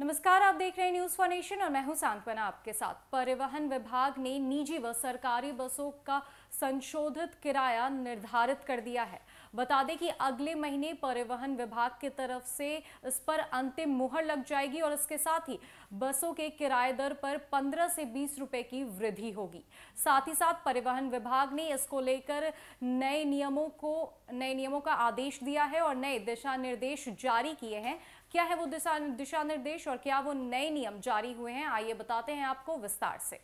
नमस्कार आप देख रहे हैं न्यूज फॉर और मैं हूं सांत्वना आपके साथ परिवहन विभाग ने निजी व सरकारी बसों का संशोधित किराया निर्धारित कर दिया है बता दें कि अगले महीने परिवहन विभाग की तरफ से इस पर अंतिम मुहर लग जाएगी और इसके साथ ही बसों के किराए दर पर 15 से 20 रुपए की वृद्धि होगी साथ ही साथ परिवहन विभाग ने इसको लेकर नए नियमों को नए नियमों का आदेश दिया है और नए दिशा निर्देश जारी किए हैं क्या है वो दिशा दिशा निर्देश और क्या वो नए नियम जारी हुए हैं आइए बताते हैं आपको विस्तार से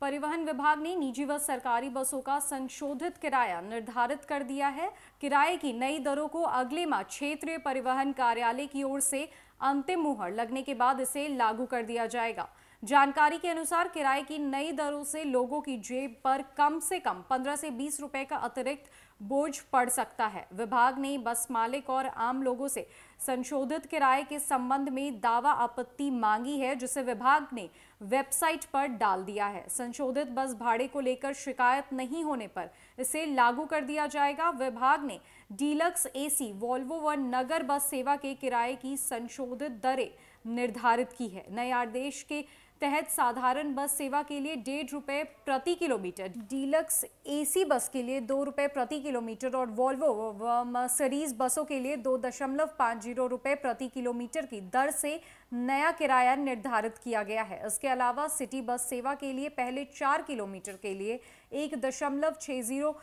परिवहन विभाग ने निजी व सरकारी बसों का संशोधित किराया निर्धारित कर दिया है किराए की नई दरों को अगले माह क्षेत्रीय परिवहन कार्यालय की ओर से अंतिम मुहर लगने के बाद इसे लागू कर दिया जाएगा जानकारी के अनुसार किराए की नई दरों से लोगों की जेब पर कम से कम 15 से 20 रुपए का अतिरिक्त बोझ पड़ सकता है विभाग ने बस मालिक और आम लोगों से संशोधित किराए के संबंध में दावा आपत्ति मांगी है जिसे विभाग ने वेबसाइट पर डाल दिया है संशोधित बस भाड़े को लेकर शिकायत नहीं होने पर इसे लागू कर दिया जाएगा विभाग ने डीलक्स एसी वॉल्वो व नगर बस सेवा के किराए की संशोधित दरें निर्धारित की है नए आदेश के तहत साधारण बस सेवा के लिए डेढ़ रुपये प्रति किलोमीटर डीलक्स एसी बस के लिए दो रुपये प्रति किलोमीटर और वॉल्वो व मर्सरीज बसों के लिए दो दशमलव पाँच जीरो रुपये प्रति किलोमीटर की दर से नया किराया निर्धारित किया गया है इसके अलावा सिटी बस सेवा के लिए पहले चार किलोमीटर के लिए एक दशमलव छः जीरो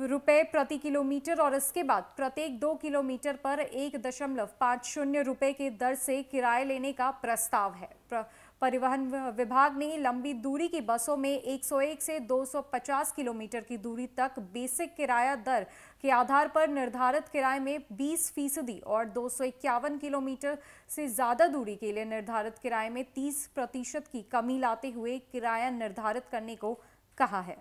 रुपये प्रति किलोमीटर और इसके बाद प्रत्येक दो किलोमीटर पर एक दशमलव पाँच शून्य रुपये की दर से किराए लेने का प्रस्ताव है प्र, परिवहन विभाग ने लंबी दूरी की बसों में 101 से 250 किलोमीटर की दूरी तक बेसिक किराया दर के आधार पर निर्धारित किराए में 20 फीसदी और दो किलोमीटर से ज़्यादा दूरी के लिए निर्धारित किराए में 30 प्रतिशत की कमी लाते हुए किराया निर्धारित करने को कहा है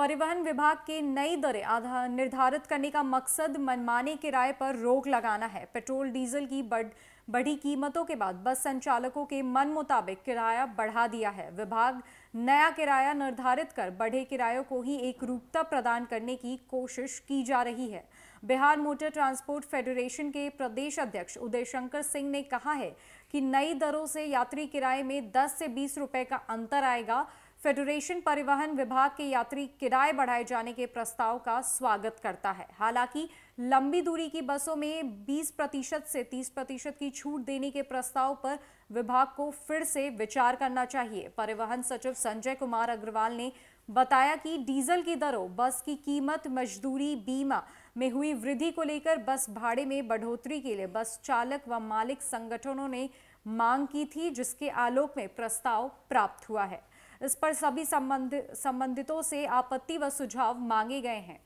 परिवहन विभाग की नई दरें आधा निर्धारित करने का मकसद मनमाने किराए पर रोक लगाना है पेट्रोल डीजल की बढ़ बढ़ी कीमतों के बाद बस संचालकों के मन मुताबिक किराया बढ़ा दिया है विभाग नया किराया निर्धारित कर बढ़े किरायों को ही एक रूपता प्रदान करने की कोशिश की जा रही है बिहार मोटर ट्रांसपोर्ट फेडरेशन के प्रदेश अध्यक्ष उदय शंकर सिंह ने कहा है कि नई दरों से यात्री किराए में 10 से 20 रुपए का अंतर आएगा फेडरेशन परिवहन विभाग के यात्री किराए बढ़ाए जाने के प्रस्ताव का स्वागत करता है हालांकि लंबी दूरी की बसों में 20 प्रतिशत से 30 प्रतिशत की छूट देने के प्रस्ताव पर विभाग को फिर से विचार करना चाहिए परिवहन सचिव संजय कुमार अग्रवाल ने बताया कि डीजल की दरों बस की कीमत मजदूरी बीमा में हुई वृद्धि को लेकर बस भाड़े में बढ़ोतरी के लिए बस चालक व मालिक संगठनों ने मांग की थी जिसके आलोक में प्रस्ताव प्राप्त हुआ है इस पर सभी संबंध संबंधितों से आपत्ति व सुझाव मांगे गए हैं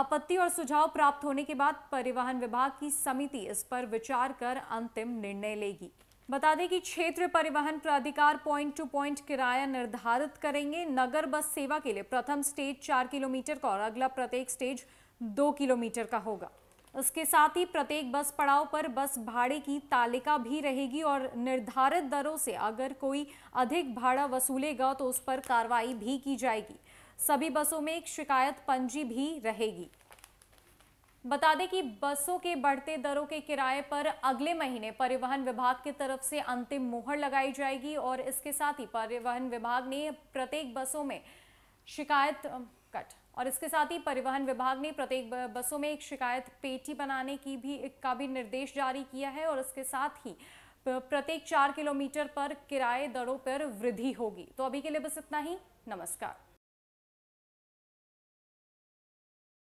आपत्ति और सुझाव प्राप्त होने के बाद परिवहन विभाग की समिति इस पर विचार कर अंतिम निर्णय लेगी बता दें कि क्षेत्र परिवहन प्राधिकार पॉइंट टू पॉइंट किराया निर्धारित करेंगे नगर बस सेवा के लिए प्रथम स्टेज चार किलोमीटर का और अगला प्रत्येक स्टेज दो किलोमीटर का होगा इसके साथ ही प्रत्येक बस पड़ाव पर बस भाड़े की तालिका भी रहेगी और निर्धारित दरों से अगर कोई अधिक भाड़ा वसूलेगा तो उस पर कार्रवाई भी की जाएगी सभी बसों में एक शिकायत पंजी भी रहेगी बता दें कि बसों के बढ़ते दरों के किराए पर अगले महीने परिवहन विभाग की तरफ से अंतिम मोहर लगाई जाएगी और इसके साथ ही परिवहन विभाग ने प्रत्येक बसों में शिकायत कट और इसके साथ ही परिवहन विभाग ने प्रत्येक बसों में एक शिकायत पेटी बनाने की भी का भी निर्देश जारी किया है और इसके साथ ही प्रत्येक चार किलोमीटर पर किराए दरों पर वृद्धि होगी तो अभी के लिए बस इतना ही नमस्कार